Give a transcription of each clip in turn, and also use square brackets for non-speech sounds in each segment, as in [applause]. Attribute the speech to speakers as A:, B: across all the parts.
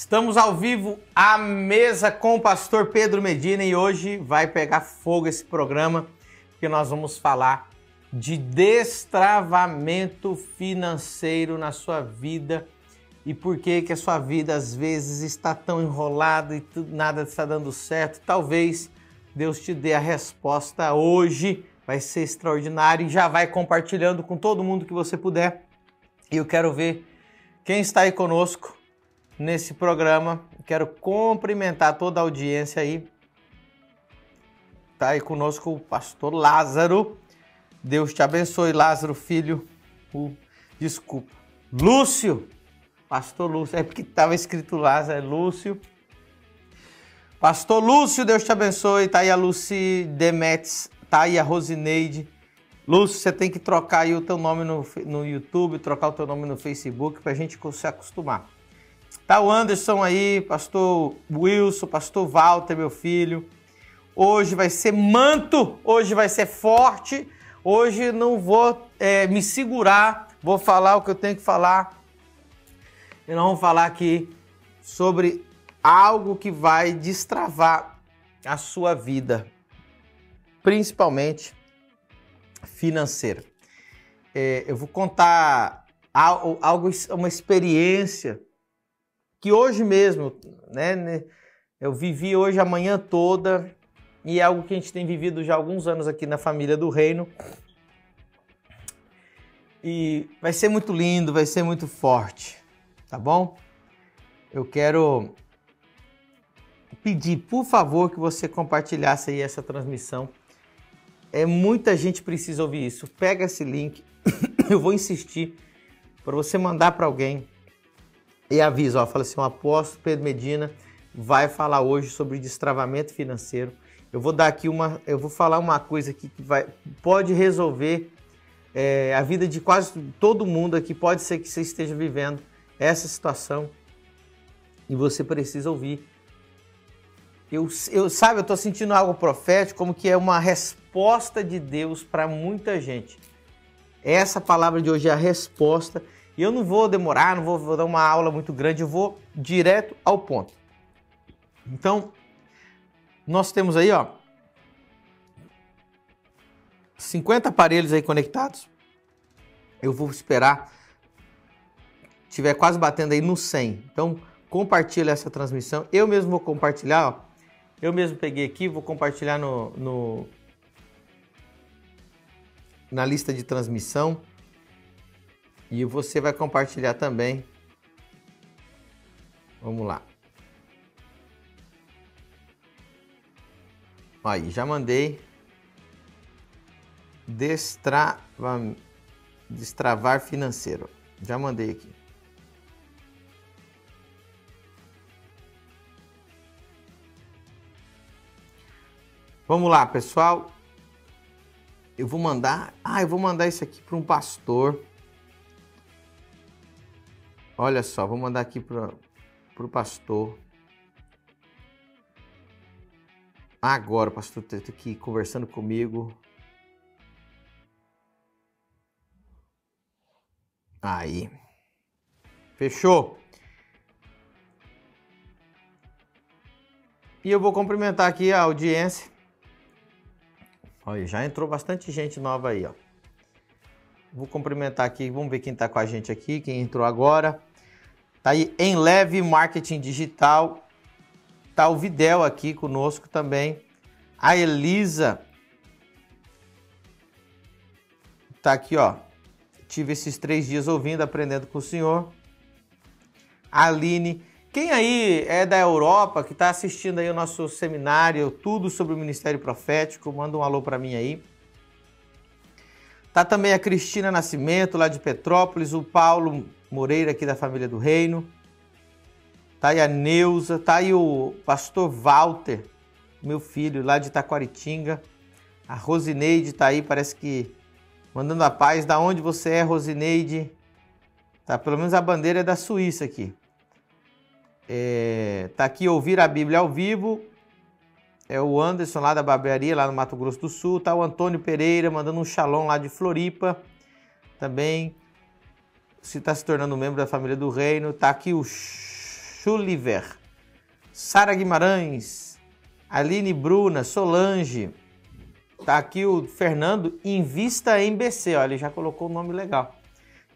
A: Estamos ao vivo à mesa com o pastor Pedro Medina e hoje vai pegar fogo esse programa que nós vamos falar de destravamento financeiro na sua vida e por que que a sua vida às vezes está tão enrolada e tudo, nada está dando certo. Talvez Deus te dê a resposta hoje, vai ser extraordinário e já vai compartilhando com todo mundo que você puder. E eu quero ver quem está aí conosco nesse programa. Quero cumprimentar toda a audiência aí. Tá aí conosco o pastor Lázaro. Deus te abençoe, Lázaro, filho. O, uh, desculpa. Lúcio. Pastor Lúcio. É porque estava escrito Lázaro, é Lúcio. Pastor Lúcio, Deus te abençoe. Tá aí a Lucy Demetes. Tá aí a Rosineide. Lúcio, você tem que trocar aí o teu nome no, no YouTube, trocar o teu nome no Facebook para a gente se acostumar. Tá o Anderson aí, pastor Wilson, pastor Walter, meu filho. Hoje vai ser manto, hoje vai ser forte. Hoje não vou é, me segurar, vou falar o que eu tenho que falar. E nós vamos falar aqui sobre algo que vai destravar a sua vida, principalmente financeira. É, eu vou contar algo, uma experiência que hoje mesmo, né, né, eu vivi hoje a manhã toda e é algo que a gente tem vivido já há alguns anos aqui na família do Reino. E vai ser muito lindo, vai ser muito forte, tá bom? Eu quero pedir, por favor, que você compartilhasse aí essa transmissão. É muita gente precisa ouvir isso. Pega esse link. [coughs] eu vou insistir para você mandar para alguém e avisa, ó, fala assim, o apóstolo Pedro Medina vai falar hoje sobre destravamento financeiro. Eu vou dar aqui uma, eu vou falar uma coisa aqui que vai, pode resolver é, a vida de quase todo mundo aqui. Pode ser que você esteja vivendo essa situação e você precisa ouvir. Eu, eu sabe, eu estou sentindo algo profético, como que é uma resposta de Deus para muita gente. Essa palavra de hoje é a resposta e eu não vou demorar, não vou, vou dar uma aula muito grande, eu vou direto ao ponto. Então, nós temos aí, ó, 50 aparelhos aí conectados. Eu vou esperar tiver quase batendo aí no 100. Então, compartilha essa transmissão. Eu mesmo vou compartilhar, ó. Eu mesmo peguei aqui, vou compartilhar no, no na lista de transmissão. E você vai compartilhar também. Vamos lá. Aí, já mandei. Destrava... Destravar financeiro. Já mandei aqui. Vamos lá, pessoal. Eu vou mandar. Ah, eu vou mandar isso aqui para um pastor. Olha só, vou mandar aqui para o pastor. Agora, o pastor está aqui conversando comigo. Aí. Fechou? E eu vou cumprimentar aqui a audiência. Olha, já entrou bastante gente nova aí, ó. Vou cumprimentar aqui, vamos ver quem está com a gente aqui, quem entrou agora. Tá aí em leve marketing digital. Tá o Videl aqui conosco também. A Elisa tá aqui, ó. Tive esses três dias ouvindo, aprendendo com o senhor. A Aline, quem aí é da Europa que está assistindo aí o nosso seminário, tudo sobre o ministério profético, manda um alô para mim aí. Tá também a Cristina Nascimento lá de Petrópolis, o Paulo Moreira aqui da família do Reino. Tá aí a Neuza, tá aí o pastor Walter, meu filho lá de Taquaritinga. A Rosineide tá aí, parece que mandando a paz. Da onde você é, Rosineide? Tá, pelo menos a bandeira é da Suíça aqui. É, tá aqui ouvir a Bíblia ao vivo. É o Anderson lá da Barbearia, lá no Mato Grosso do Sul. Tá o Antônio Pereira mandando um shalom lá de Floripa. Também se está se tornando membro da família do reino. Está aqui o Schuliver, Sara Guimarães, Aline Bruna, Solange. Está aqui o Fernando, Invista em BC. Olha, ele já colocou o um nome legal.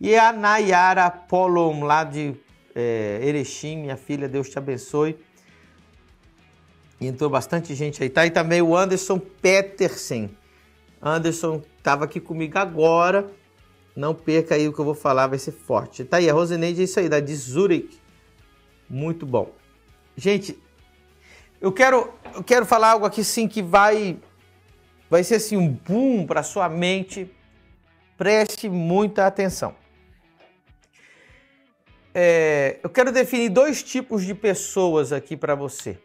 A: E a Nayara Polom, lá de é, Erechim, minha filha, Deus te abençoe. entrou bastante gente aí, tá? E também o Anderson Petersen. Anderson estava aqui comigo agora não perca aí o que eu vou falar, vai ser forte. Tá aí, a Rosineide é isso aí, da de Zurich. Muito bom. Gente, eu quero, eu quero falar algo aqui sim que vai vai ser assim um boom para sua mente. Preste muita atenção. É, eu quero definir dois tipos de pessoas aqui para você.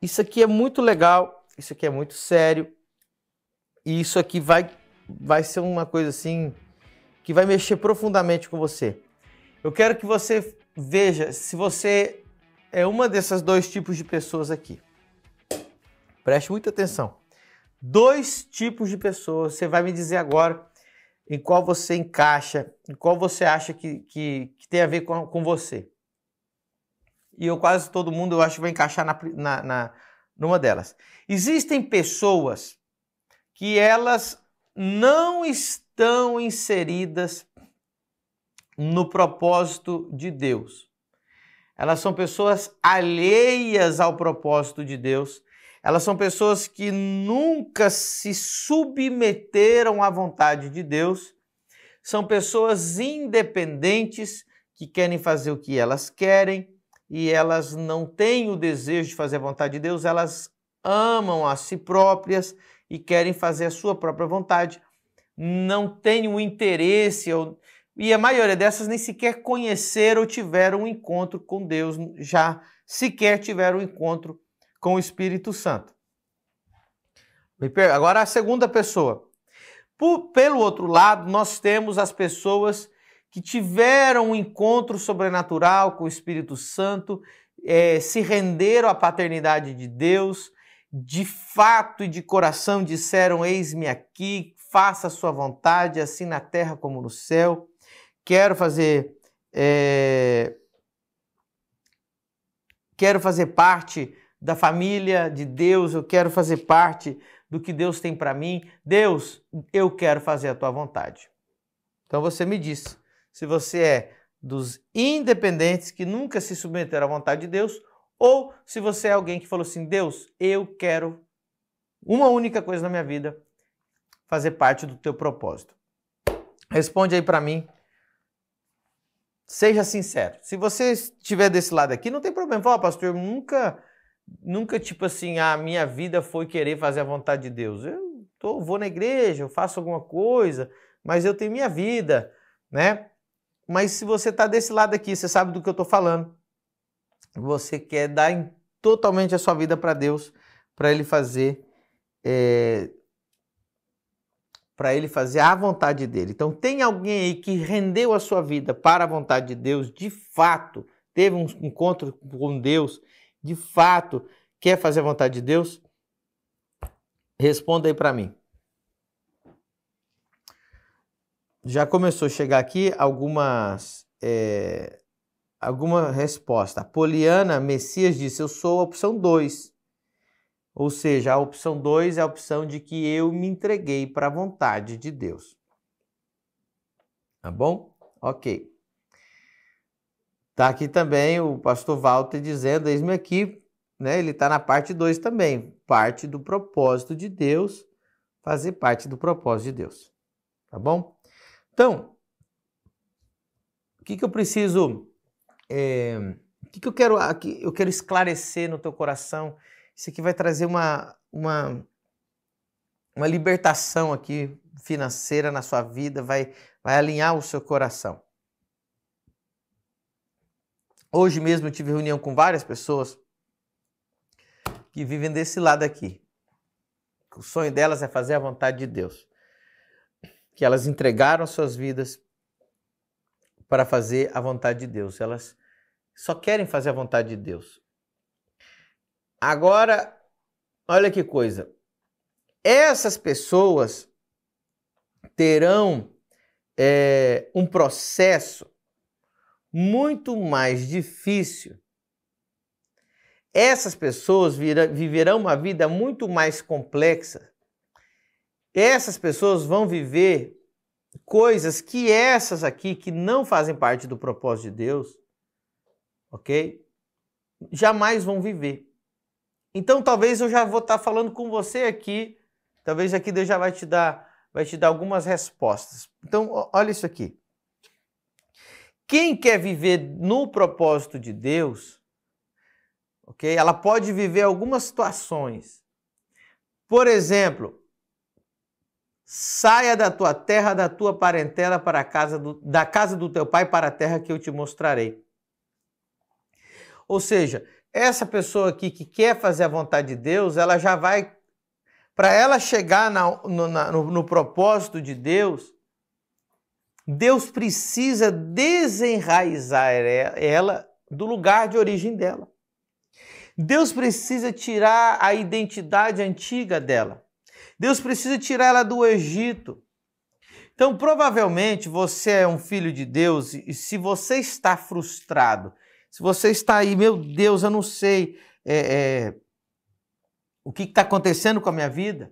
A: Isso aqui é muito legal, isso aqui é muito sério, e isso aqui vai vai ser uma coisa assim que vai mexer profundamente com você. Eu quero que você veja se você é uma dessas dois tipos de pessoas aqui. Preste muita atenção. Dois tipos de pessoas. Você vai me dizer agora em qual você encaixa, em qual você acha que, que, que tem a ver com, com você. E eu quase todo mundo eu acho que vai encaixar na, na, na numa delas. Existem pessoas que elas não estão inseridas no propósito de Deus. Elas são pessoas alheias ao propósito de Deus. Elas são pessoas que nunca se submeteram à vontade de Deus. São pessoas independentes que querem fazer o que elas querem e elas não têm o desejo de fazer a vontade de Deus, elas amam a si próprias e querem fazer a sua própria vontade, não têm o interesse, ou... e a maioria dessas nem sequer conheceram ou tiveram um encontro com Deus, já sequer tiveram um encontro com o Espírito Santo. Agora a segunda pessoa. Por, pelo outro lado, nós temos as pessoas que tiveram um encontro sobrenatural com o Espírito Santo, é, se renderam à paternidade de Deus, de fato e de coração disseram: Eis-me aqui, faça a sua vontade, assim na terra como no céu. Quero fazer. É... Quero fazer parte da família de Deus, eu quero fazer parte do que Deus tem para mim. Deus, eu quero fazer a tua vontade. Então você me disse se você é dos independentes que nunca se submeteram à vontade de Deus ou se você é alguém que falou assim: Deus, eu quero uma única coisa na minha vida, fazer parte do teu propósito. Responde aí para mim. Seja sincero. Se você estiver desse lado aqui, não tem problema. Fala, pastor, eu nunca, nunca tipo assim, a minha vida foi querer fazer a vontade de Deus. Eu tô, vou na igreja, eu faço alguma coisa, mas eu tenho minha vida, né? Mas se você está desse lado aqui, você sabe do que eu estou falando você quer dar em, totalmente a sua vida para Deus, para Ele fazer. É, para ele fazer a vontade dele. Então, tem alguém aí que rendeu a sua vida para a vontade de Deus, de fato, teve um encontro com Deus, de fato, quer fazer a vontade de Deus? Responda aí para mim. Já começou a chegar aqui algumas é, alguma resposta. Poliana Messias disse: Eu sou a opção 2. Ou seja, a opção 2 é a opção de que eu me entreguei para a vontade de Deus. Tá bom? Ok. Tá aqui também o pastor Walter dizendo, eis aqui, né? Ele está na parte 2 também, parte do propósito de Deus, fazer parte do propósito de Deus. Tá bom? Então, o que, que eu preciso é, eh, o que, que, eu quero aqui, eu quero esclarecer no teu coração. Isso aqui vai trazer uma, uma, uma libertação aqui financeira na sua vida, vai, vai alinhar o seu coração. Hoje mesmo eu tive reunião com várias pessoas que vivem desse lado aqui. O sonho delas é fazer a vontade de Deus. Que elas entregaram suas vidas para fazer a vontade de Deus. Elas só querem fazer a vontade de Deus. Agora, olha que coisa. Essas pessoas terão é, um processo muito mais difícil. Essas pessoas vira, viverão uma vida muito mais complexa. Essas pessoas vão viver coisas que essas aqui, que não fazem parte do propósito de Deus, ok? Jamais vão viver. Então talvez eu já vou estar tá falando com você aqui, talvez aqui Deus já vai te dar, vai te dar algumas respostas. Então olha isso aqui. Quem quer viver no propósito de Deus, ok? Ela pode viver algumas situações. Por exemplo, saia da tua terra, da tua parentela para a casa do, da casa do teu pai para a terra que eu te mostrarei. Ou seja, essa pessoa aqui que quer fazer a vontade de Deus, ela já vai. Para ela chegar na, no, na, no, no propósito de Deus, Deus precisa desenraizar ela do lugar de origem dela. Deus precisa tirar a identidade antiga dela. Deus precisa tirar ela do Egito. Então, provavelmente você é um filho de Deus e se você está frustrado se você está aí, meu Deus, eu não sei é, é, o que está acontecendo com a minha vida,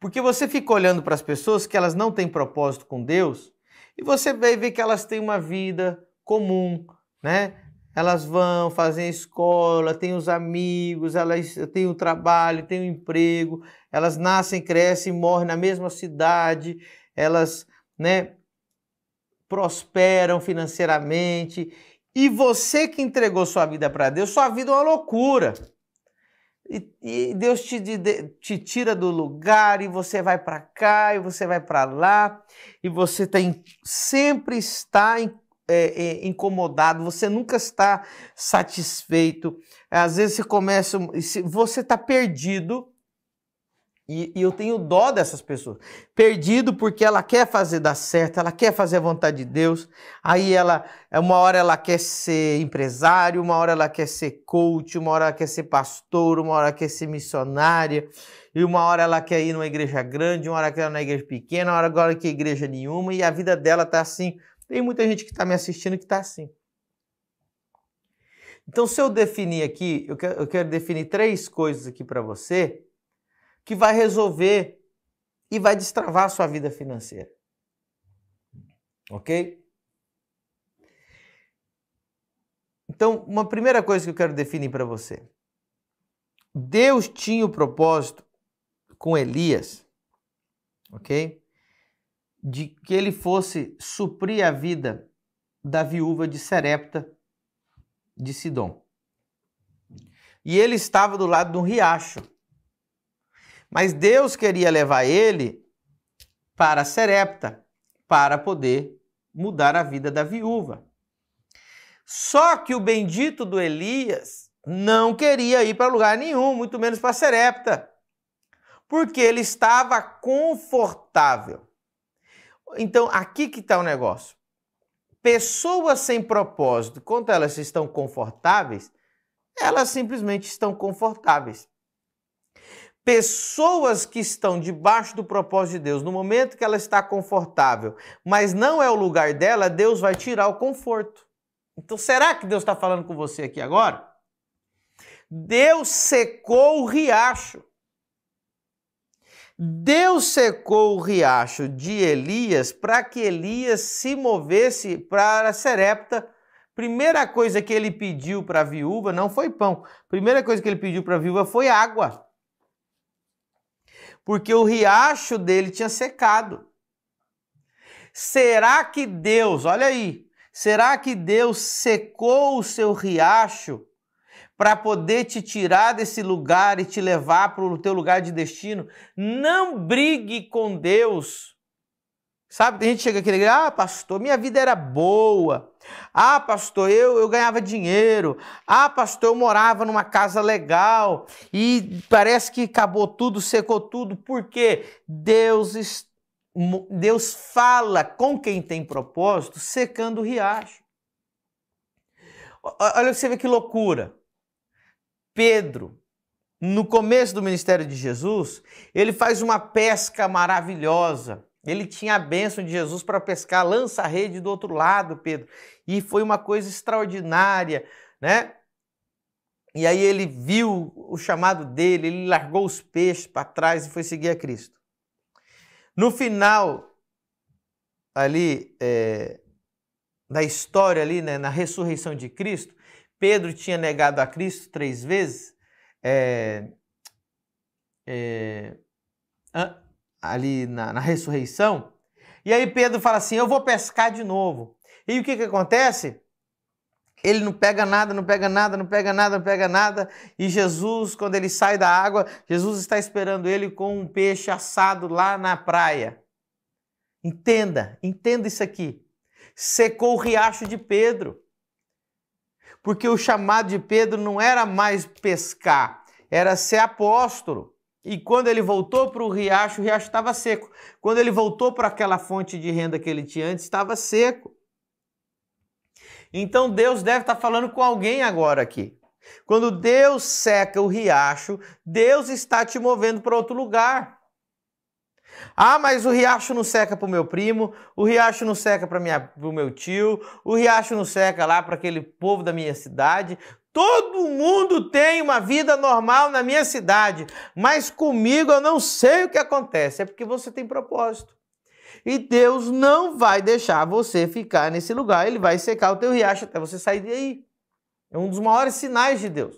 A: porque você fica olhando para as pessoas que elas não têm propósito com Deus e você vai ver que elas têm uma vida comum, né? Elas vão, fazem escola, têm os amigos, elas têm o trabalho, têm o emprego, elas nascem, crescem, morrem na mesma cidade, elas, né, prosperam financeiramente e você que entregou sua vida para Deus, sua vida é uma loucura. E, e Deus te, te, tira do lugar e você vai para cá e você vai para lá e você tem, tá sempre está em é, é, incomodado, você nunca está satisfeito. Às vezes você começa, você está perdido e, e, eu tenho dó dessas pessoas. Perdido porque ela quer fazer dar certo, ela quer fazer a vontade de Deus. Aí ela, é, uma hora ela quer ser empresário, uma hora ela quer ser coach, uma hora ela quer ser pastor, uma hora ela quer ser missionária, e uma hora ela quer ir numa igreja grande, uma hora ela quer ir numa igreja pequena, uma hora agora que igreja nenhuma, e a vida dela tá assim. Tem muita gente que está me assistindo que tá assim. Então, se eu definir aqui, eu quero, eu quero definir três coisas aqui para você que vai resolver e vai destravar a sua vida financeira. Ok? Então, uma primeira coisa que eu quero definir para você. Deus tinha o propósito com Elias, ok? De que ele fosse suprir a vida da viúva de Serepta de Sidom. E ele estava do lado de um riacho. Mas Deus queria levar ele para Serepta, para poder mudar a vida da viúva. Só que o bendito do Elias não queria ir para lugar nenhum, muito menos para Serepta, porque ele estava confortável. Então, aqui que está o negócio. Pessoas sem propósito, quando elas estão confortáveis, elas simplesmente estão confortáveis. Pessoas que estão debaixo do propósito de Deus, no momento que ela está confortável, mas não é o lugar dela, Deus vai tirar o conforto. Então, será que Deus está falando com você aqui agora? Deus secou o riacho. Deus secou o riacho de Elias para que Elias se movesse para Serepta. Primeira coisa que ele pediu para a viúva não foi pão. Primeira coisa que ele pediu para a viúva foi água porque o riacho dele tinha secado. Será que Deus, olha aí, será que Deus secou o seu riacho para poder te tirar desse lugar e te levar para o teu lugar de destino? Não brigue com Deus. Sabe, tem gente que chega aqui e diz, ah, pastor, minha vida era boa, ah, pastor, eu, eu ganhava dinheiro. Ah, pastor, eu morava numa casa legal. E parece que acabou tudo, secou tudo. porque Deus, Deus fala com quem tem propósito, secando o riacho. Olha você vê que loucura. Pedro, no começo do ministério de Jesus, ele faz uma pesca maravilhosa. Ele tinha a bênção de Jesus para pescar, lança a rede do outro lado, Pedro. E foi uma coisa extraordinária, né? E aí ele viu o chamado dele, ele largou os peixes para trás e foi seguir a Cristo. No final ali é, da história ali, né, na ressurreição de Cristo, Pedro tinha negado a Cristo três vezes. É, é, ali na, na ressurreição. E aí Pedro fala assim: Eu vou pescar de novo. E o que, que acontece? Ele não pega nada, não pega nada, não pega nada, não pega nada. E Jesus, quando ele sai da água, Jesus está esperando ele com um peixe assado lá na praia. Entenda, entenda isso aqui. Secou o riacho de Pedro. Porque o chamado de Pedro não era mais pescar, era ser apóstolo. E quando ele voltou para o riacho, o riacho estava seco. Quando ele voltou para aquela fonte de renda que ele tinha antes, estava seco. Então Deus deve estar tá falando com alguém agora aqui. Quando Deus seca o riacho, Deus está te movendo para outro lugar. Ah, mas o riacho não seca para o meu primo, o riacho não seca para o meu tio, o riacho não seca lá para aquele povo da minha cidade. Todo mundo tem uma vida normal na minha cidade, mas comigo eu não sei o que acontece. É porque você tem propósito. E Deus não vai deixar você ficar nesse lugar, ele vai secar o teu riacho até você sair daí. É um dos maiores sinais de Deus.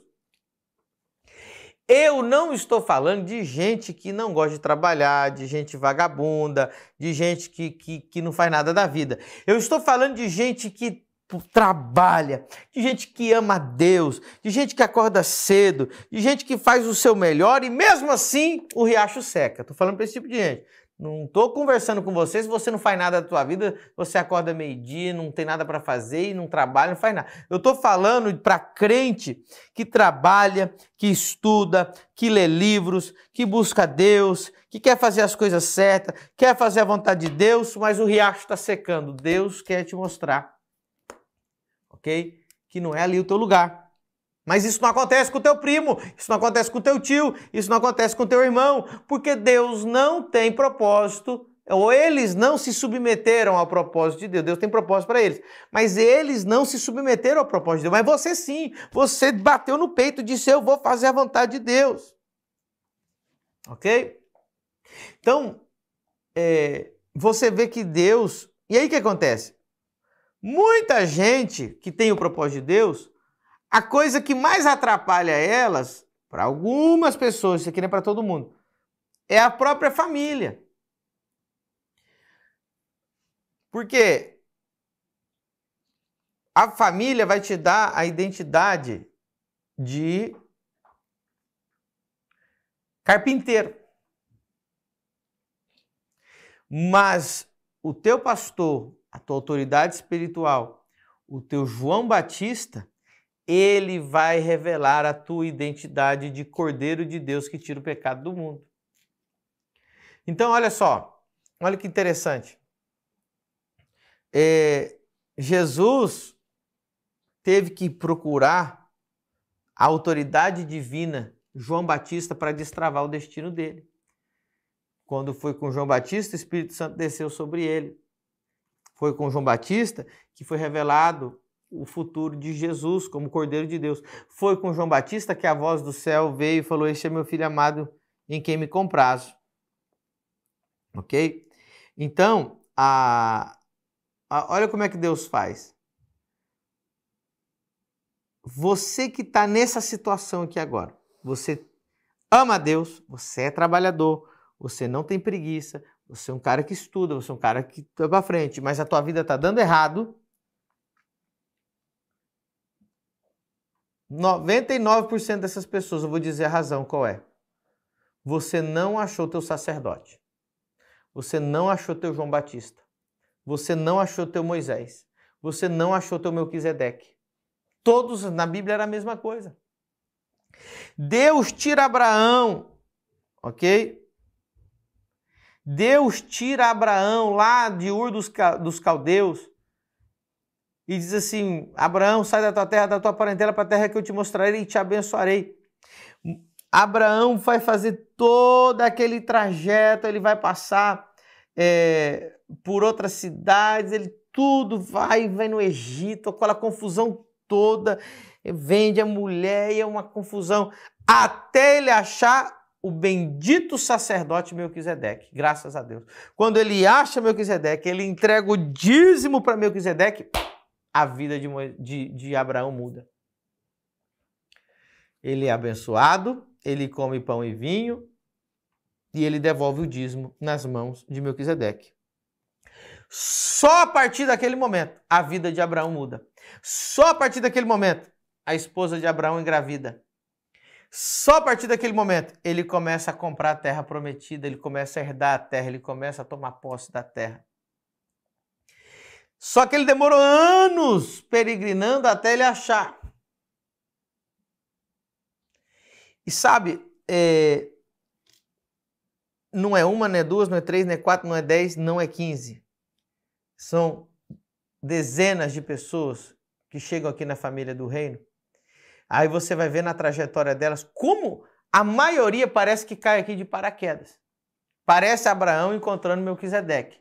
A: Eu não estou falando de gente que não gosta de trabalhar, de gente vagabunda, de gente que, que, que não faz nada da vida. Eu estou falando de gente que trabalha, de gente que ama a Deus, de gente que acorda cedo, de gente que faz o seu melhor e mesmo assim o riacho seca. Estou falando para esse tipo de gente. Não estou conversando com você se você não faz nada da tua vida, você acorda meio-dia, não tem nada para fazer e não trabalha, não faz nada. Eu estou falando para crente que trabalha, que estuda, que lê livros, que busca Deus, que quer fazer as coisas certas, quer fazer a vontade de Deus, mas o riacho está secando. Deus quer te mostrar, ok? Que não é ali o teu lugar. Mas isso não acontece com o teu primo, isso não acontece com o teu tio, isso não acontece com o teu irmão, porque Deus não tem propósito, ou eles não se submeteram ao propósito de Deus. Deus tem propósito para eles, mas eles não se submeteram ao propósito de Deus. Mas você sim, você bateu no peito e disse: Eu vou fazer a vontade de Deus. Ok? Então, é, você vê que Deus. E aí o que acontece? Muita gente que tem o propósito de Deus a coisa que mais atrapalha elas, para algumas pessoas, isso aqui não é para todo mundo, é a própria família. Porque a família vai te dar a identidade de carpinteiro. Mas o teu pastor, a tua autoridade espiritual, o teu João Batista, ele vai revelar a tua identidade de Cordeiro de Deus que tira o pecado do mundo. Então, olha só, olha que interessante. É, Jesus teve que procurar a autoridade divina, João Batista, para destravar o destino dele. Quando foi com João Batista, o Espírito Santo desceu sobre ele. Foi com João Batista que foi revelado o futuro de Jesus como Cordeiro de Deus. Foi com João Batista que a voz do céu veio e falou: Este é meu filho amado em quem me comprazo. Ok? Então, a, a, olha como é que Deus faz. Você que está nessa situação aqui agora, você ama a Deus, você é trabalhador, você não tem preguiça, você é um cara que estuda, você é um cara que está para frente, mas a tua vida está dando errado 99% dessas pessoas, eu vou dizer a razão qual é. Você não achou teu sacerdote. Você não achou teu João Batista. Você não achou teu Moisés. Você não achou teu Melquisedeque. Todos na Bíblia era a mesma coisa. Deus tira Abraão, ok? Deus tira Abraão lá de Ur dos, Caldeus e diz assim: Abraão, sai da tua terra, da tua parentela, para a terra que eu te mostrarei e te abençoarei. Abraão vai fazer todo aquele trajeto, ele vai passar é, por outras cidades, ele tudo vai, vai no Egito, aquela confusão toda, vende a mulher e é uma confusão, até ele achar o bendito sacerdote Melquisedeque, graças a Deus. Quando ele acha Melquisedeque, ele entrega o dízimo para Melquisedeque, a vida de, de, de Abraão muda. Ele é abençoado, ele come pão e vinho e ele devolve o dízimo nas mãos de Melquisedeque. Só a partir daquele momento a vida de Abraão muda. Só a partir daquele momento a esposa de Abraão engravida. Só a partir daquele momento ele começa a comprar a terra prometida, ele começa a herdar a terra, ele começa a tomar posse da terra. Só que ele demorou anos peregrinando até ele achar. E sabe, é, não é uma, não é duas, não é três, não é quatro, não é dez, não é quinze. São dezenas de pessoas que chegam aqui na família do reino. Aí você vai ver na trajetória delas como a maioria parece que cai aqui de paraquedas. Parece Abraão encontrando Melquisedeque.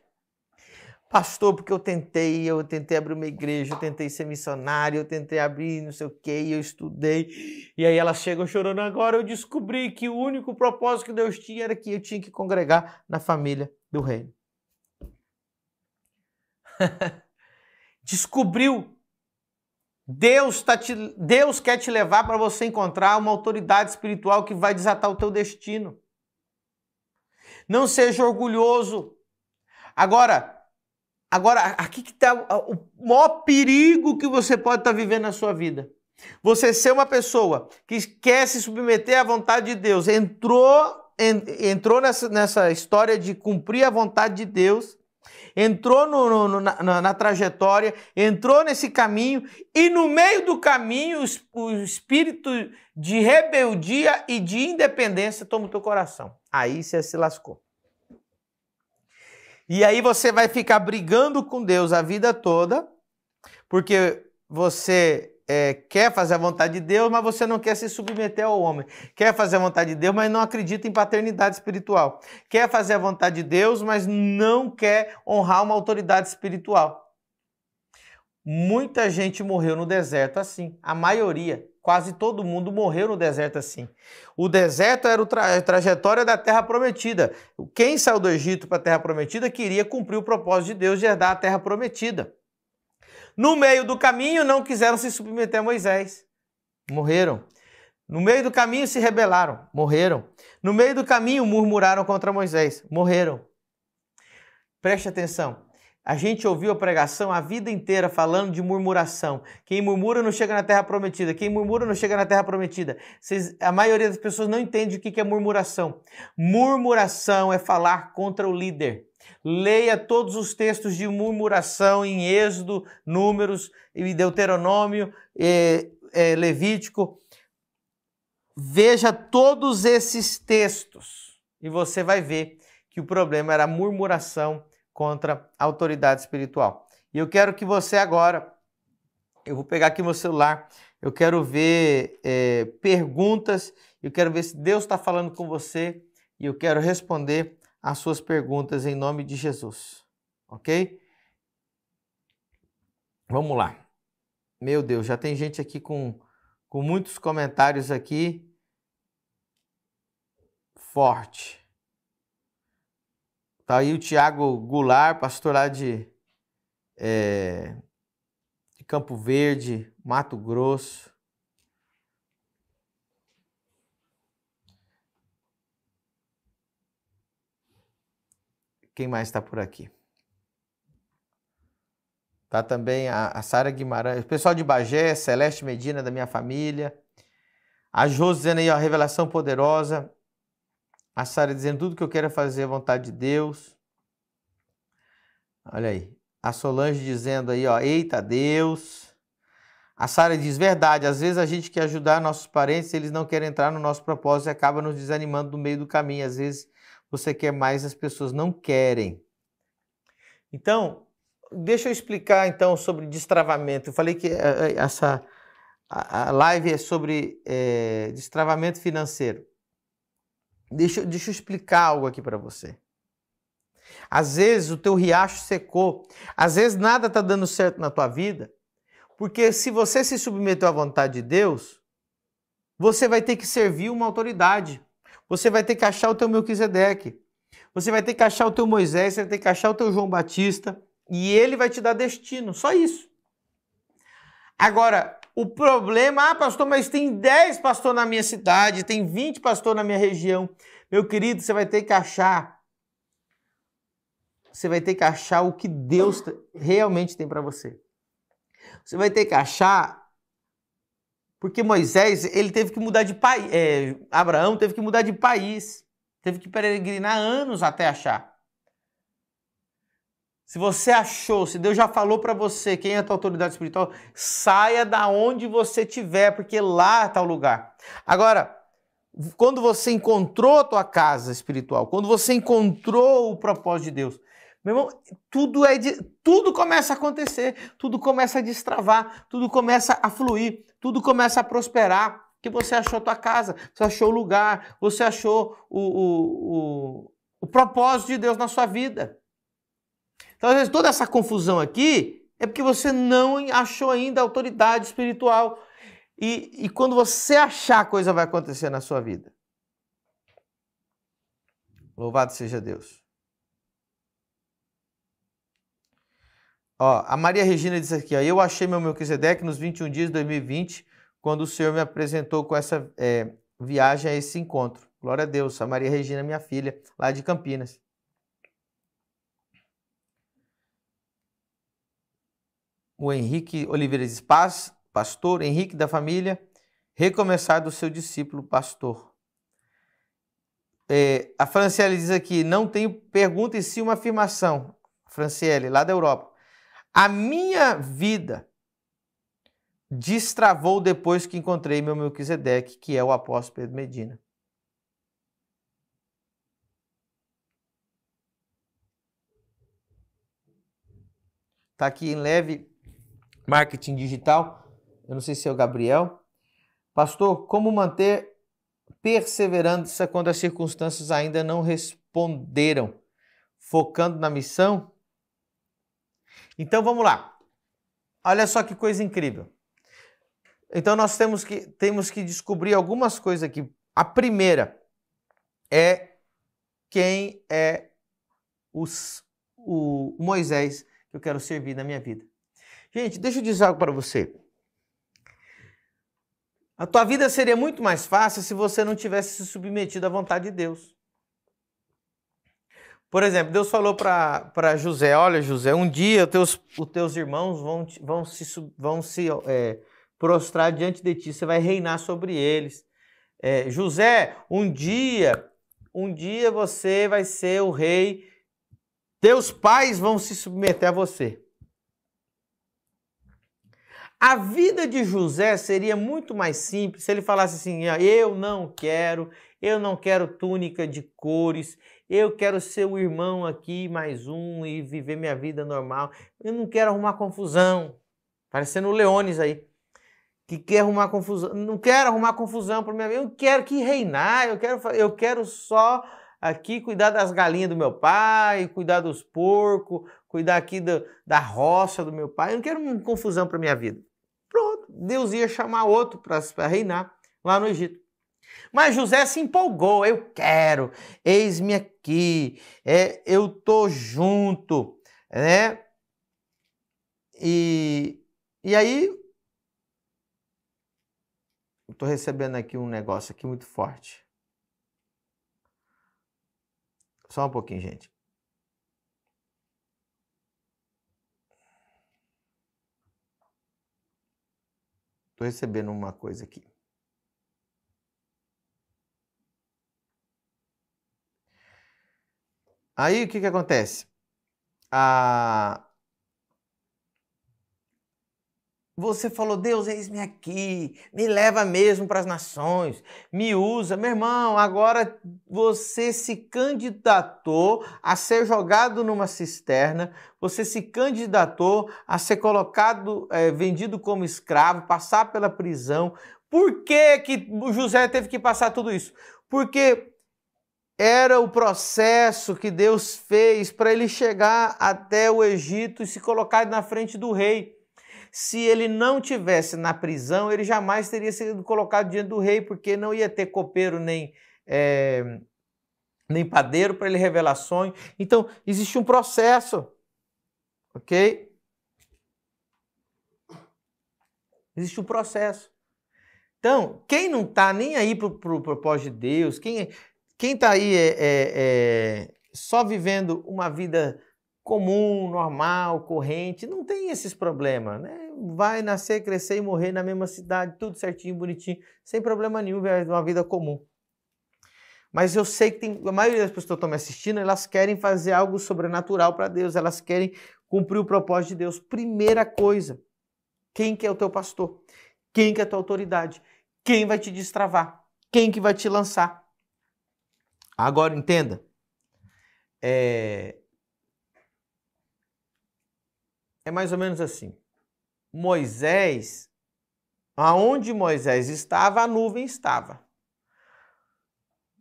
A: Pastor, porque eu tentei, eu tentei abrir uma igreja, eu tentei ser missionário, eu tentei abrir não sei o que, eu estudei. E aí ela chega chorando agora, eu descobri que o único propósito que Deus tinha era que eu tinha que congregar na família do reino. [laughs] Descobriu. Deus, tá te, Deus quer te levar para você encontrar uma autoridade espiritual que vai desatar o teu destino. Não seja orgulhoso. Agora, Agora, aqui que está o maior perigo que você pode estar tá vivendo na sua vida. Você ser uma pessoa que quer se submeter à vontade de Deus, entrou, entrou nessa, nessa história de cumprir a vontade de Deus, entrou no, no, na, na, trajetória, entrou nesse caminho, e no meio do caminho o, o espírito de rebeldia e de independência toma o teu coração. Aí você se lascou. E aí você vai ficar brigando com Deus a vida toda, porque você é, quer fazer a vontade de Deus, mas você não quer se submeter ao homem. Quer fazer a vontade de Deus, mas não acredita em paternidade espiritual. Quer fazer a vontade de Deus, mas não quer honrar uma autoridade espiritual. Muita gente morreu no deserto assim. A maioria, quase todo mundo morreu no deserto assim. O deserto era a trajetória da Terra Prometida. Quem saiu do Egito para a Terra Prometida queria cumprir o propósito de Deus de herdar a Terra Prometida. No meio do caminho, não quiseram se submeter a Moisés. Morreram. No meio do caminho se rebelaram, morreram. No meio do caminho murmuraram contra Moisés, morreram. Preste atenção. A gente ouviu a pregação a vida inteira falando de murmuração. Quem murmura não chega na terra prometida. Quem murmura não chega na terra prometida. Vocês, a maioria das pessoas não entende o que é murmuração. Murmuração é falar contra o líder. Leia todos os textos de murmuração em Êxodo, Números, Deuteronômio, eh, eh, Levítico. Veja todos esses textos e você vai ver que o problema era murmuração contra a autoridade espiritual. E eu quero que você agora, eu vou pegar aqui meu celular, eu quero ver é, perguntas, eu quero ver se Deus está falando com você e eu quero responder as suas perguntas em nome de Jesus, ok? Vamos lá. Meu Deus, já tem gente aqui com, com muitos comentários aqui. Forte. Tá aí o Tiago Goulart, pastor lá de, é, de Campo Verde, Mato Grosso. Quem mais está por aqui? Tá também a, a Sara Guimarães, o pessoal de Bagé, Celeste Medina, da minha família. A José dizendo aí, ó, revelação poderosa. A Sara dizendo: tudo que eu quero é fazer a vontade de Deus. Olha aí. A Solange dizendo aí, ó, eita Deus. A Sara diz: verdade, às vezes a gente quer ajudar nossos parentes, eles não querem entrar no nosso propósito e acaba nos desanimando no meio do caminho. Às vezes você quer mais, as pessoas não querem. Então, deixa eu explicar então sobre destravamento. Eu falei que eh, eh, essa live é sobre é, destravamento financeiro. Deixa, deixa eu explicar algo aqui para você. Às vezes o teu riacho secou, às vezes nada está dando certo na tua vida, porque se você se submeteu à vontade de Deus, você vai ter que servir uma autoridade. Você vai ter que achar o teu Melquisedeque. Você vai ter que achar o teu Moisés, você vai ter que achar o teu João Batista, e ele vai te dar destino, só isso. Agora, o problema, ah, pastor, mas tem 10 pastor na minha cidade, tem 20 pastor na minha região. Meu querido, você vai ter que achar. Você vai ter que achar o que Deus realmente tem para você. Você vai ter que achar. Porque Moisés, ele teve que mudar de país. É, Abraão teve que mudar de país. Teve que peregrinar anos até achar. Se você achou, se Deus já falou para você quem é a tua autoridade espiritual, saia da onde você tiver, porque lá está é o lugar. Agora, quando você encontrou a tua casa espiritual, quando você encontrou o propósito de Deus, meu irmão, tudo é de, tudo começa a acontecer, tudo começa a destravar, tudo começa a fluir, tudo começa a prosperar. Que você achou a tua casa, você achou o lugar, você achou o, o, o, o propósito de Deus na sua vida. Então, às vezes, toda essa confusão aqui é porque você não achou ainda autoridade espiritual. E, e quando você achar, a coisa vai acontecer na sua vida. Louvado seja Deus. Ó, a Maria Regina diz aqui, ó, eu achei meu Melquisedeque nos 21 dias de 2020, quando o Senhor me apresentou com essa é, viagem a esse encontro. Glória a Deus, a Maria Regina, minha filha, lá de Campinas. o Henrique Oliveira de paz, pastor, Henrique da família, recomeçar do seu discípulo, pastor. É, a Franciele diz aqui, não tenho pergunta e sim uma afirmação. Franciele, lá da Europa. A minha vida destravou depois que encontrei meu Melquisedeque, que é o apóstolo Pedro Medina. Está aqui em leve marketing digital. Eu não sei se é o Gabriel. Pastor, como manter perseverança quando as circunstâncias ainda não responderam, focando na missão? Então vamos lá. Olha só que coisa incrível. Então nós temos que, temos que descobrir algumas coisas aqui. A primeira é quem é os, o Moisés que eu quero servir na minha vida. Gente, deixa eu dizer algo para você. A tua vida seria muito mais fácil se você não tivesse se submetido à vontade de Deus. Por exemplo, Deus falou para José: Olha, José, um dia os teus, os teus irmãos vão, vão se, vão se é, prostrar diante de ti, você vai reinar sobre eles. É, José, um dia, um dia você vai ser o rei, teus pais vão se submeter a você. A vida de José seria muito mais simples se ele falasse assim: ah, eu não quero, eu não quero túnica de cores, eu quero ser o irmão aqui mais um e viver minha vida normal, eu não quero arrumar confusão. Parecendo o Leones aí, que quer arrumar confusão, não quero arrumar confusão para minha vida, eu quero que reinar, eu quero, eu quero só aqui cuidar das galinhas do meu pai, cuidar dos porcos, cuidar aqui do, da roça do meu pai, eu não quero confusão para minha vida. Deus ia chamar outro para reinar lá no Egito. Mas José se empolgou, eu quero, eis-me aqui, é, eu tô junto, né? E, e aí, eu tô recebendo aqui um negócio aqui muito forte. Só um pouquinho, gente. Estou recebendo uma coisa aqui. Aí o que, que acontece? A, Você falou, Deus, eis-me aqui, me leva mesmo para as nações, me usa. Meu irmão, agora você se candidatou a ser jogado numa cisterna, você se candidatou a ser colocado, é, vendido como escravo, passar pela prisão. Por que, que José teve que passar tudo isso? Porque era o processo que Deus fez para ele chegar até o Egito e se colocar na frente do rei se ele não tivesse na prisão, ele jamais teria sido colocado diante do rei, porque não ia ter copeiro nem. É, nem padeiro para ele revelar sonho. Então, existe um processo, ok? Existe um processo. Então, quem não está nem aí para o pro propósito de Deus, quem é, está aí é, é, é, só vivendo uma vida comum, normal, corrente, não tem esses problemas, né? Vai nascer, crescer e morrer na mesma cidade, tudo certinho, bonitinho, sem problema nenhum, é uma vida comum. Mas eu sei que tem, a maioria das pessoas que estão me assistindo, elas querem fazer algo sobrenatural para Deus, elas querem cumprir o propósito de Deus. Primeira coisa, quem que é o teu pastor? Quem que é a tua autoridade? Quem vai te destravar? Quem que vai te lançar? Agora entenda, é, é mais ou menos assim. Moisés, aonde Moisés estava, a nuvem estava.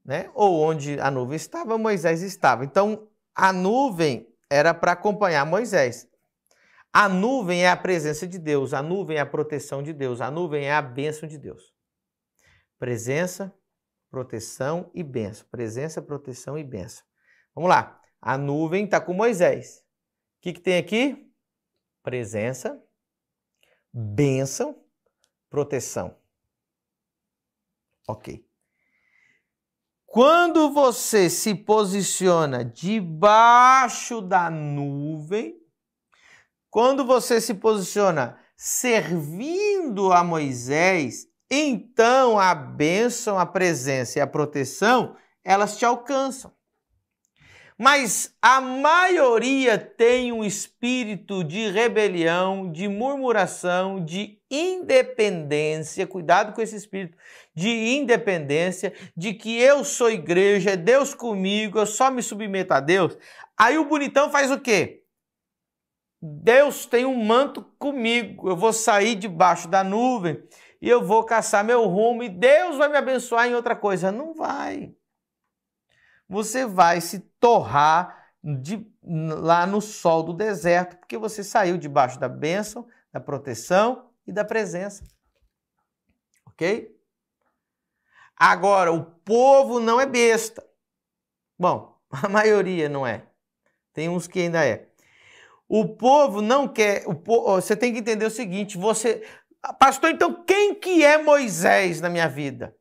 A: Né? Ou onde a nuvem estava, Moisés estava. Então, a nuvem era para acompanhar Moisés. A nuvem é a presença de Deus, a nuvem é a proteção de Deus, a nuvem é a bênção de Deus. Presença, proteção e bênção. Presença, proteção e bênção. Vamos lá. A nuvem está com Moisés. O que, que tem aqui? presença, bênção, proteção. Ok. Quando você se posiciona debaixo da nuvem, quando você se posiciona servindo a Moisés, então a bênção, a presença e a proteção, elas te alcançam. Mas a maioria tem um espírito de rebelião, de murmuração, de independência. Cuidado com esse espírito de independência, de que eu sou igreja, é Deus comigo, eu só me submeto a Deus. Aí o bonitão faz o quê? Deus tem um manto comigo, eu vou sair debaixo da nuvem e eu vou caçar meu rumo e Deus vai me abençoar em outra coisa. Não vai você vai se torrar de, lá no sol do deserto, porque você saiu debaixo da bênção, da proteção e da presença. Ok? Agora, o povo não é besta. Bom, [laughs] a maioria não é. Tem uns que ainda é. O povo não quer. O você tem que entender o seguinte: você. Ah, pastor, então quem que é Moisés na minha vida?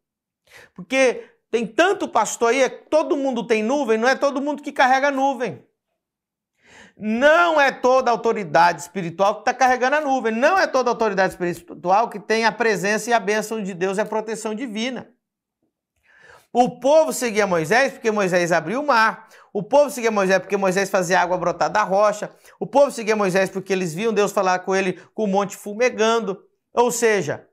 A: Porque tem tanto pastor aí, é todo mundo tem nuvem, não é todo mundo que carrega nuvem. Não é toda autoridade espiritual que está carregando a nuvem. Não é toda autoridade espiritual que tem a presença e a bênção de Deus e a proteção divina. O povo seguia Moisés porque Moisés abriu o mar. O povo seguia Moisés porque Moisés fazia água brotar da rocha. O povo seguia Moisés porque eles viam Deus falar com ele com o monte fumegando. Ou seja,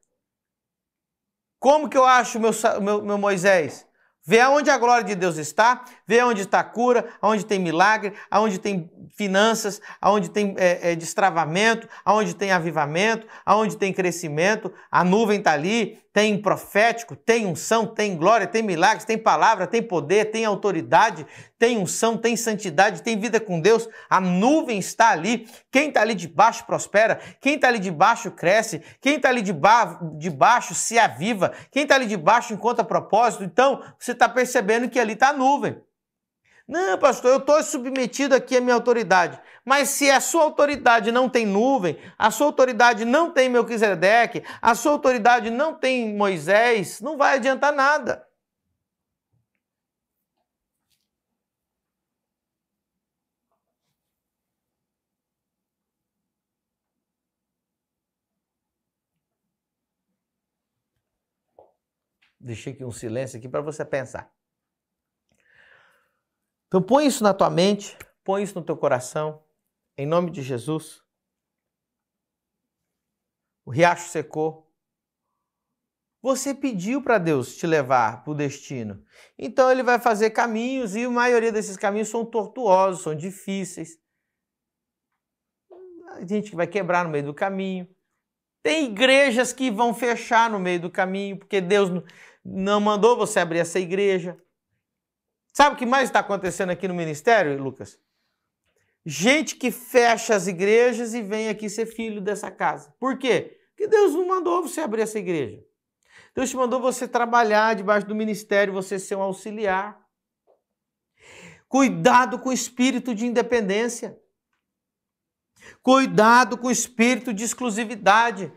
A: como que eu acho meu, meu, meu Moisés? Vê aonde a glória de Deus está, vê onde está cura, onde tem milagre, onde tem finanças, onde tem é, é, destravamento, onde tem avivamento, onde tem crescimento, a nuvem está ali, tem profético, tem unção, tem glória, tem milagres, tem palavra, tem poder, tem autoridade, tem unção, tem santidade, tem vida com Deus. A nuvem está ali. Quem está ali de baixo prospera, quem está ali de baixo cresce, quem está ali de, ba de baixo se aviva, quem está ali de baixo encontra propósito. Então, você está percebendo que ali está a nuvem. Não, pastor, eu estou submetido aqui à minha autoridade. Mas se a sua autoridade não tem nuvem, a sua autoridade não tem Melquisedeque, a sua autoridade não tem Moisés, não vai adiantar nada. Deixei aqui um silêncio aqui para você pensar. Então põe isso na tua mente, põe isso no teu coração, em nome de Jesus. O riacho secou. Você pediu para Deus te levar para o destino. Então ele vai fazer caminhos e a maioria desses caminhos são tortuosos, são difíceis. Hum, a gente vai quebrar no meio do caminho. Tem igrejas que vão fechar no meio do caminho, porque Deus não mandou você abrir essa igreja. Sabe o que mais está acontecendo aqui no ministério, Lucas? Gente que fecha as igrejas e vem aqui ser filho dessa casa. Por quê? Porque Deus não mandou você abrir essa igreja. Deus te mandou você trabalhar debaixo do ministério, você ser um auxiliar. Cuidado com o espírito de independência. Cuidado com o espírito de exclusividade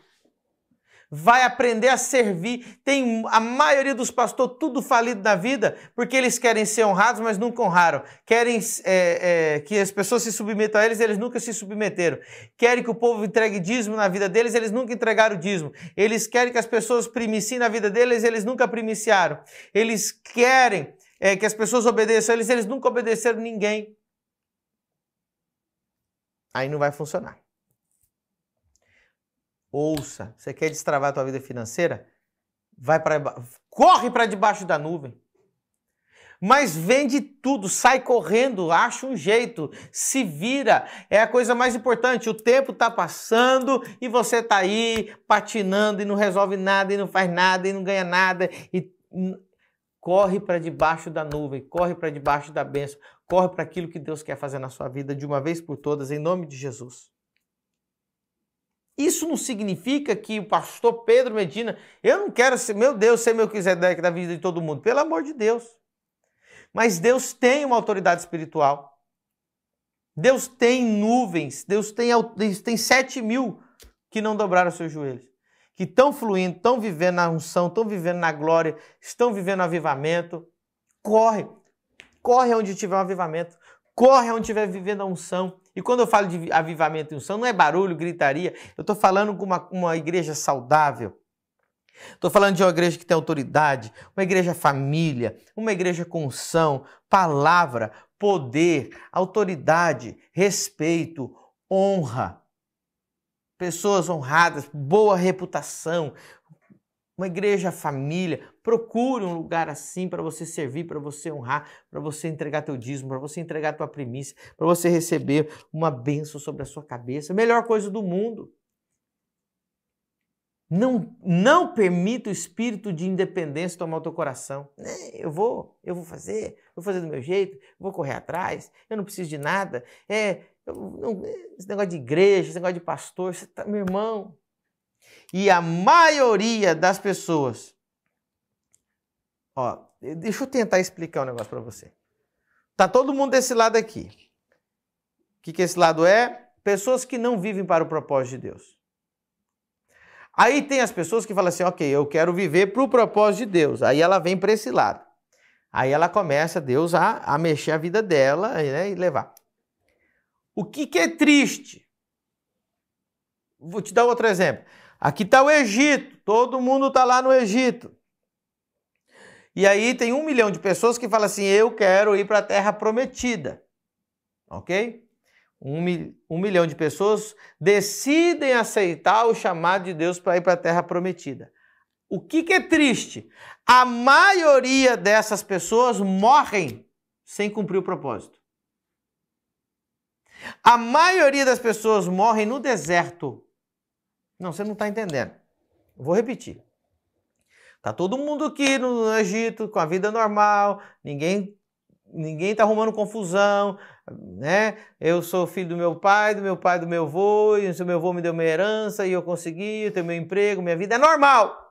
A: vai aprender a servir. Tem a maioria dos pastores tudo falido na vida, porque eles querem ser honrados, mas nunca honraram. Querem é, é, que as pessoas se submetam a eles, eles nunca se submeteram. Querem que o povo entregue dízimo na vida deles, eles nunca entregaram dízimo. Eles querem que as pessoas primiciem na vida deles, eles nunca primiciaram. Eles querem é, que as pessoas obedeçam a eles, eles nunca obedeceram ninguém. Aí não vai funcionar. Ouça, você quer destravar a tua vida financeira? Vai para corre para debaixo da nuvem. Mas vende tudo, sai correndo, acha um jeito, se vira. É a coisa mais importante. O tempo está passando e você está aí patinando e não resolve nada, e não faz nada, e não ganha nada. E corre para debaixo da nuvem, corre para debaixo da bênção, corre para aquilo que Deus quer fazer na sua vida de uma vez por todas, em nome de Jesus. Isso não significa que o pastor Pedro Medina, eu não quero ser, meu Deus, ser meu quiser da vida de todo mundo, pelo amor de Deus. Mas Deus tem uma autoridade espiritual. Deus tem nuvens, Deus tem, sete tem mil que não dobraram seus joelhos, que estão fluindo, estão vivendo na unção, estão vivendo na glória, estão vivendo avivamento. Corre, corre onde tiver um avivamento, corre onde tiver vivendo a unção e quando eu falo de avivamento e unção, não é barulho, gritaria. Eu estou falando com uma, uma igreja saudável. Estou falando de uma igreja que tem autoridade, uma igreja família, uma igreja com unção, palavra, poder, autoridade, respeito, honra. Pessoas honradas, boa reputação, uma igreja família. Procure um lugar assim para você servir, para você honrar, para você entregar teu dízimo, para você entregar tua primícia, para você receber uma bênção sobre a sua cabeça. Melhor coisa do mundo. Não, não permita o espírito de independência tomar o teu coração. Né, eu vou, eu vou fazer, vou fazer do meu jeito, vou correr atrás, eu não preciso de nada. É, eu, não, esse negócio de igreja, esse negócio de pastor, tá, meu irmão, e a maioria das pessoas. Ó, deixa eu tentar explicar um negócio para você. Tá todo mundo desse lado aqui. O que, que esse lado é? Pessoas que não vivem para o propósito de Deus. Aí tem as pessoas que falam assim: ok, eu quero viver para o propósito de Deus. Aí ela vem para esse lado. Aí ela começa, Deus, a, a mexer a vida dela né, e levar. O que, que é triste? Vou te dar outro exemplo. Aqui está o Egito, todo mundo está lá no Egito. E aí tem um milhão de pessoas que falam assim: eu quero ir para a terra prometida. Ok? Um, um, milhão de pessoas decidem aceitar o chamado de Deus para ir para a terra prometida. O que, que é triste? A maioria dessas pessoas morrem sem cumprir o propósito. A maioria das pessoas morrem no deserto não, você não está entendendo. vou repetir. Tá todo mundo aqui no Egito com a vida normal, ninguém ninguém tá arrumando confusão, né? Eu sou filho do meu pai, do meu pai, do meu avô, e o meu avô me deu minha herança e eu consegui, eu tenho meu emprego, minha vida é normal.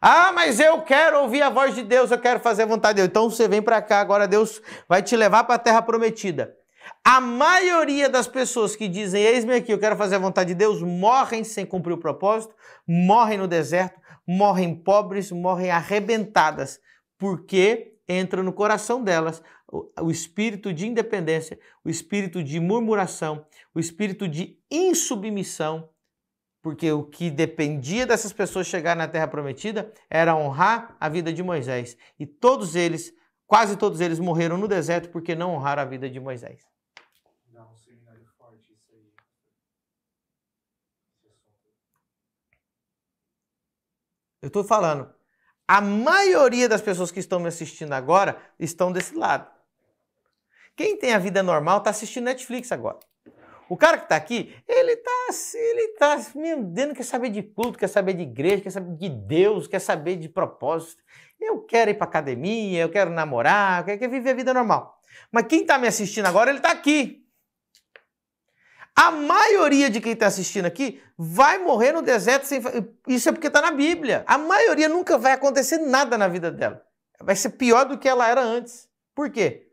A: Ah, mas eu quero ouvir a voz de Deus, eu quero fazer a vontade de Deus. Então você vem para cá, agora Deus vai te levar para a terra prometida. A maioria das pessoas que dizem, eis-me aqui, eu quero fazer a vontade de Deus, morrem sem cumprir o propósito, morrem no deserto, morrem pobres, morrem arrebentadas, porque entra no coração delas o espírito de independência, o espírito de murmuração, o espírito de insubmissão, porque o que dependia dessas pessoas chegar na terra prometida era honrar a vida de Moisés. E todos eles, quase todos eles, morreram no deserto porque não honraram a vida de Moisés. Eu estou falando, a maioria das pessoas que estão me assistindo agora estão desse lado. Quem tem a vida normal está assistindo Netflix agora. O cara que está aqui, ele está ele tá, meu quer saber de culto, quer saber de igreja, quer saber de Deus, quer saber de propósito. Eu quero ir para academia, eu quero namorar, eu quero viver a vida normal. Mas quem está me assistindo agora, ele está aqui. A maioria de quem está assistindo aqui vai morrer no deserto sem. Isso é porque está na Bíblia. A maioria nunca vai acontecer nada na vida dela. Vai ser pior do que ela era antes. Por quê?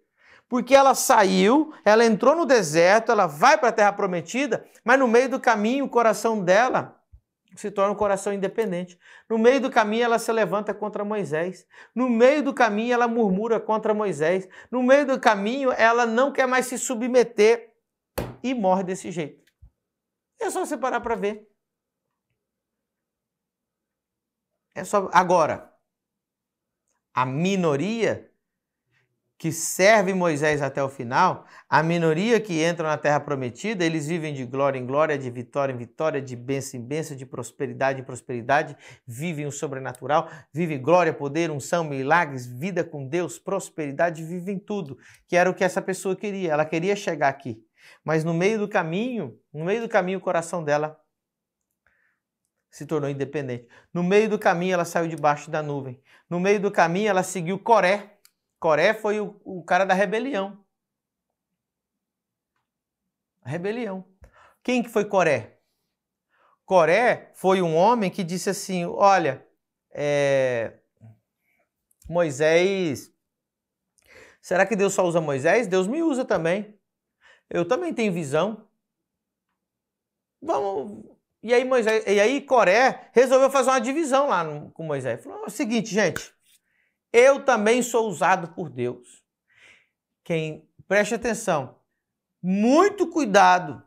A: Porque ela saiu, ela entrou no deserto, ela vai para a terra prometida, mas no meio do caminho o coração dela se torna um coração independente. No meio do caminho, ela se levanta contra Moisés. No meio do caminho, ela murmura contra Moisés. No meio do caminho, ela não quer mais se submeter e morre desse jeito. É só você parar para ver. É só agora a minoria que serve Moisés até o final, a minoria que entra na terra prometida, eles vivem de glória em glória, de vitória em vitória, de bênção em bênção, de prosperidade em prosperidade, vivem o sobrenatural, vivem glória, poder, unção, milagres, vida com Deus, prosperidade, vivem tudo, que era o que essa pessoa queria. Ela queria chegar aqui. Mas no meio do caminho, no meio do caminho, o coração dela se tornou independente. No meio do caminho, ela saiu debaixo da nuvem. No meio do caminho, ela seguiu Coré. Coré foi o, o cara da rebelião. A rebelião. Quem que foi Coré? Coré foi um homem que disse assim: Olha, é... Moisés. Será que Deus só usa Moisés? Deus me usa também eu também tenho visão. Vamos. E aí, Moisés, e aí Coré resolveu fazer uma divisão lá no, com Moisés. Falou: é o seguinte, gente, eu também sou usado por Deus. Quem preste atenção, muito cuidado.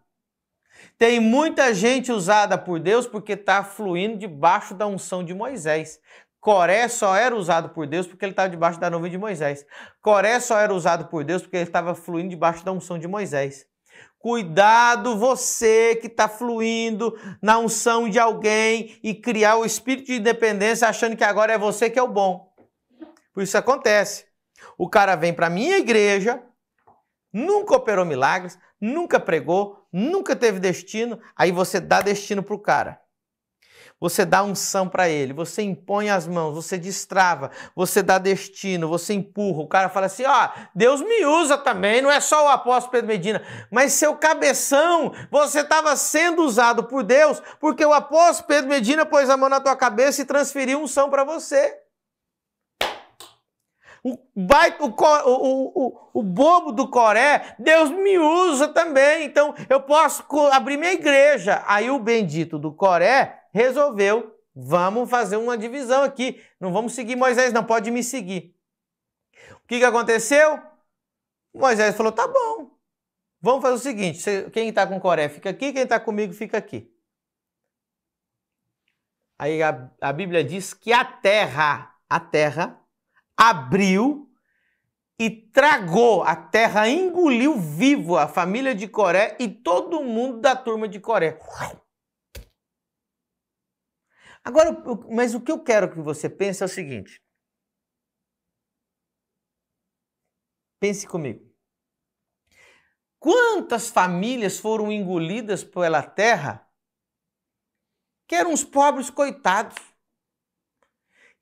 A: Tem muita gente usada por Deus porque está fluindo debaixo da unção de Moisés. Coré só era usado por Deus porque ele estava debaixo da nuvem de Moisés. Coré só era usado por Deus porque ele estava fluindo debaixo da unção de Moisés. Cuidado você que está fluindo na unção de alguém e criar o espírito de independência achando que agora é você que é o bom. Por isso acontece. O cara vem para minha igreja, nunca operou milagres, nunca pregou, nunca teve destino, aí você dá destino para o cara você dá unção para ele, você impõe as mãos, você destrava, você dá destino, você empurra. O cara fala assim: ó, oh, Deus me usa também, não é só o apóstolo Pedro Medina, mas seu cabeção, você estava sendo usado por Deus, porque o apóstolo Pedro Medina pôs a mão na tua cabeça e transferiu unção para você. O, baita, o, o, o, o, bobo do Coré, Deus me usa também, então eu posso abrir minha igreja. Aí o bendito do Coré resolveu, vamos fazer uma divisão aqui. Não vamos seguir Moisés, não pode me seguir. O que, que aconteceu? Moisés falou: tá bom, vamos fazer o seguinte: quem está com Coré fica aqui, quem está comigo fica aqui. Aí a, a Bíblia diz que a terra, a terra abriu e tragou, a terra engoliu vivo a família de Coré e todo mundo da turma de Coré. Agora, mas o que eu quero que você pense é o seguinte. Pense comigo. Quantas famílias foram engolidas pela terra que eram os pobres coitados,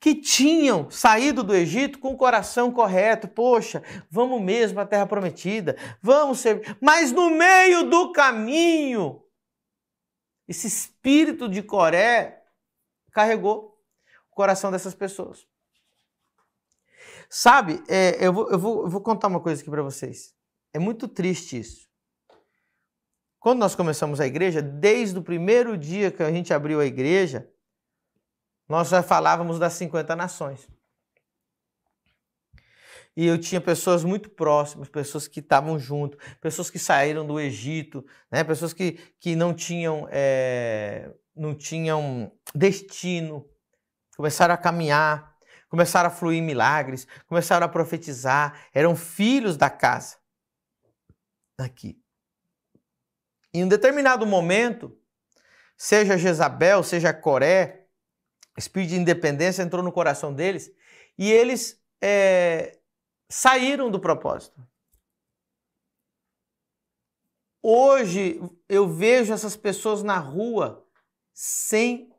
A: que tinham saído do Egito com o coração correto, poxa, vamos mesmo à terra prometida, vamos ser. Mas no meio do caminho, esse espírito de Coré carregou o coração dessas pessoas. Sabe, é, eu, vou, eu, vou, eu vou contar uma coisa aqui para vocês. É muito triste isso. Quando nós começamos a igreja, desde o primeiro dia que a gente abriu a igreja, nós já falávamos das 50 nações. E eu tinha pessoas muito próximas, pessoas que estavam junto, pessoas que saíram do Egito, né? pessoas que, que não tinham é, não tinham destino, começaram a caminhar, começaram a fluir milagres, começaram a profetizar, eram filhos da casa. Aqui. Em um determinado momento, seja Jezabel, seja Coré, espírito de independência entrou no coração deles e eles é, saíram do propósito. Hoje eu vejo essas pessoas na rua sem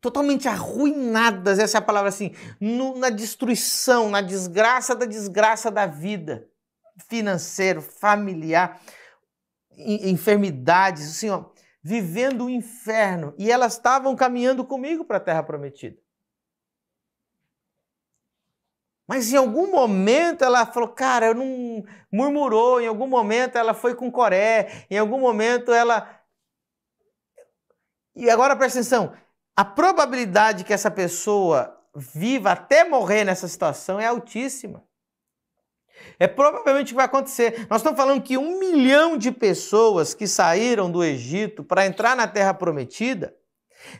A: totalmente arruinadas, essa é a palavra assim, no, na destruição, na desgraça da desgraça da vida, financeiro, familiar, em, enfermidades, assim, ó, vivendo o um inferno. E elas estavam caminhando comigo para a terra prometida. Mas em algum momento ela falou, cara, eu não murmurou, em algum momento ela foi com Coré, em algum momento ela. E agora presta atenção: a probabilidade que essa pessoa viva até morrer nessa situação é altíssima. É provavelmente o que vai acontecer. Nós estamos falando que um milhão de pessoas que saíram do Egito para entrar na Terra Prometida,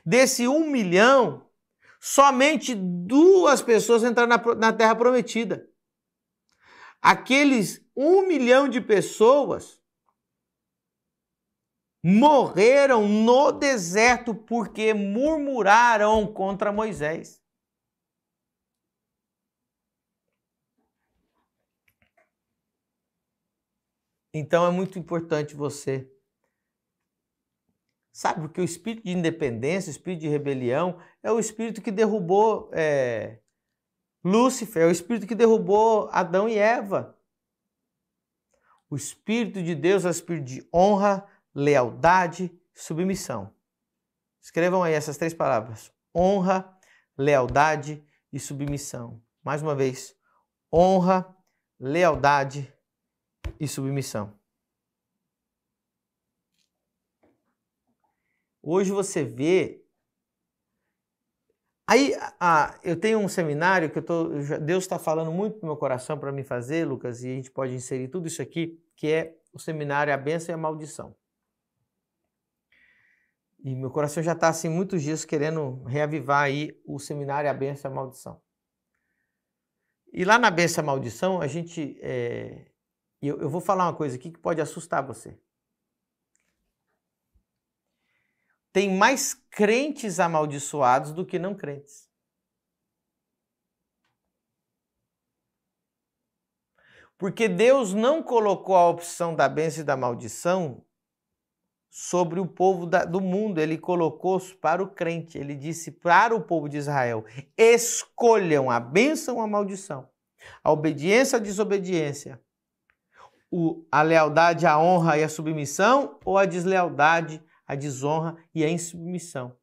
A: desse um milhão, Somente duas pessoas entraram na, na Terra Prometida. Aqueles um milhão de pessoas morreram no deserto porque murmuraram contra Moisés. Então é muito importante você Sabe, porque o espírito de independência, o espírito de rebelião, é o espírito que derrubou é, Lúcifer, é o espírito que derrubou Adão e Eva. O espírito de Deus é o espírito de honra, lealdade, submissão. Escrevam aí essas três palavras: honra, lealdade e submissão. Mais uma vez, honra, lealdade e submissão. Hoje você vê. Aí ah, eu tenho um seminário que eu tô, Deus está falando muito no meu coração para me fazer, Lucas, e a gente pode inserir tudo isso aqui, que é o seminário A Bênção e a Maldição. E meu coração já está assim muitos dias querendo reavivar aí o seminário A Bênção e a Maldição. E lá na Bênção e a Maldição, a gente. É... Eu, eu vou falar uma coisa aqui que pode assustar você. tem mais crentes amaldiçoados do que não crentes. Porque Deus não colocou a opção da bênção e da maldição sobre o povo da, do mundo, ele colocou para o crente. Ele disse para o povo de Israel: escolham a bênção ou a maldição, a obediência ou a desobediência, o, a lealdade, a honra e a submissão ou a deslealdade, a desonra e a insubmissão.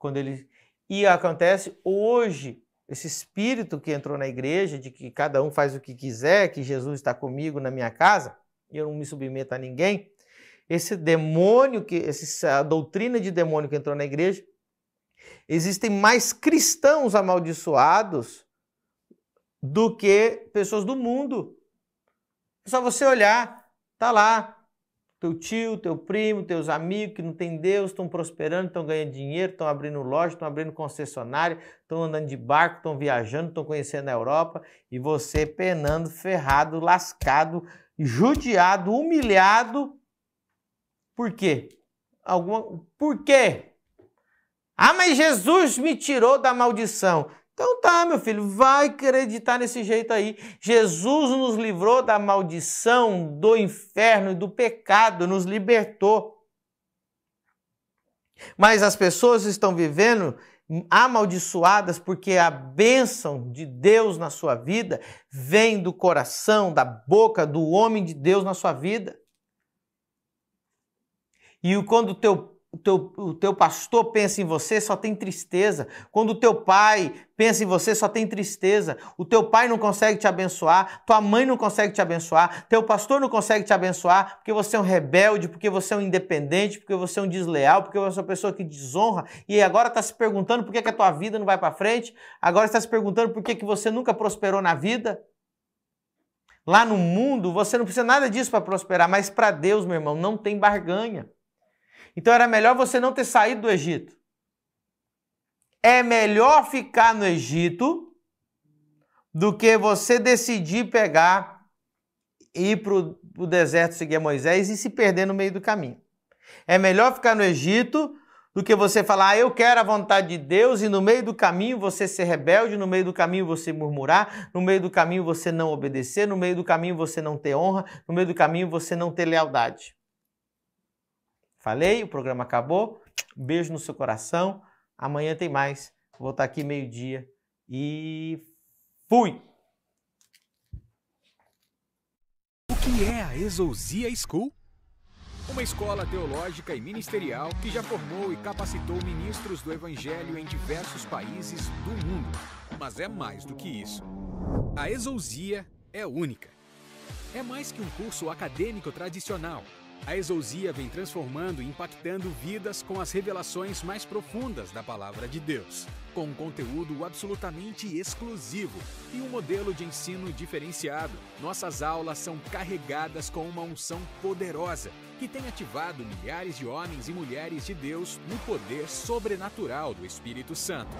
A: Quando ele e acontece hoje esse espírito que entrou na igreja de que cada um faz o que quiser, que Jesus está comigo na minha casa e eu não me submeto a ninguém. Esse demônio que essa doutrina de demônio que entrou na igreja, existem mais cristãos amaldiçoados do que pessoas do mundo. É só você olhar, tá lá teu tio, teu primo, teus amigos que não tem Deus, estão prosperando, estão ganhando dinheiro, estão abrindo loja, estão abrindo concessionária, estão andando de barco, estão viajando, estão conhecendo a Europa e você penando, ferrado, lascado, judiado, humilhado. Por quê? Alguma... Por quê? Ah, mas Jesus me tirou da maldição. Então tá, meu filho, vai acreditar nesse jeito aí. Jesus nos livrou da maldição, do inferno e do pecado, nos libertou. Mas as pessoas estão vivendo amaldiçoadas porque a bênção de Deus na sua vida vem do coração, da boca do homem de Deus na sua vida. E quando o teu o teu, o teu pastor pensa em você, só tem tristeza. Quando o teu pai pensa em você, só tem tristeza. O teu pai não consegue te abençoar, tua mãe não consegue te abençoar, teu pastor não consegue te abençoar porque você é um rebelde, porque você é um independente, porque você é um desleal, porque você é uma pessoa que desonra e agora está se perguntando por que, que a tua vida não vai para frente, agora está se perguntando por que, que você nunca prosperou na vida. Lá no mundo, você não precisa nada disso para prosperar, mas para Deus, meu irmão, não tem barganha. Então era melhor você não ter saído do Egito. É melhor ficar no Egito do que você decidir pegar, ir para o deserto seguir Moisés e se perder no meio do caminho. É melhor ficar no Egito do que você falar, ah, eu quero a vontade de Deus e no meio do caminho você ser rebelde, no meio do caminho você murmurar, no meio do caminho você não obedecer, no meio do caminho você não ter honra, no meio do caminho você não ter lealdade. Falei, o programa acabou. Um beijo no seu coração. Amanhã tem mais. Vou estar aqui meio-dia. E fui! O que é a Exousia School? Uma escola teológica e ministerial que já formou e capacitou ministros do Evangelho em diversos países do mundo. Mas é mais do que isso. A Exousia é única. É mais que um curso acadêmico tradicional a exousia vem transformando e impactando vidas com as revelações mais profundas da palavra de Deus, com um conteúdo absolutamente exclusivo e um modelo de ensino diferenciado. Nossas aulas são carregadas com uma unção poderosa que tem ativado milhares de homens e mulheres de Deus no poder sobrenatural do Espírito Santo.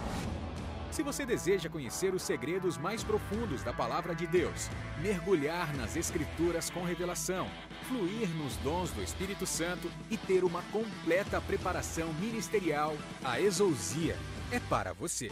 A: Se você deseja conhecer os segredos mais profundos da palavra de Deus, mergulhar nas Escrituras com revelação, fluir nos dons do Espírito Santo e ter uma completa preparação ministerial, a exousia é para você.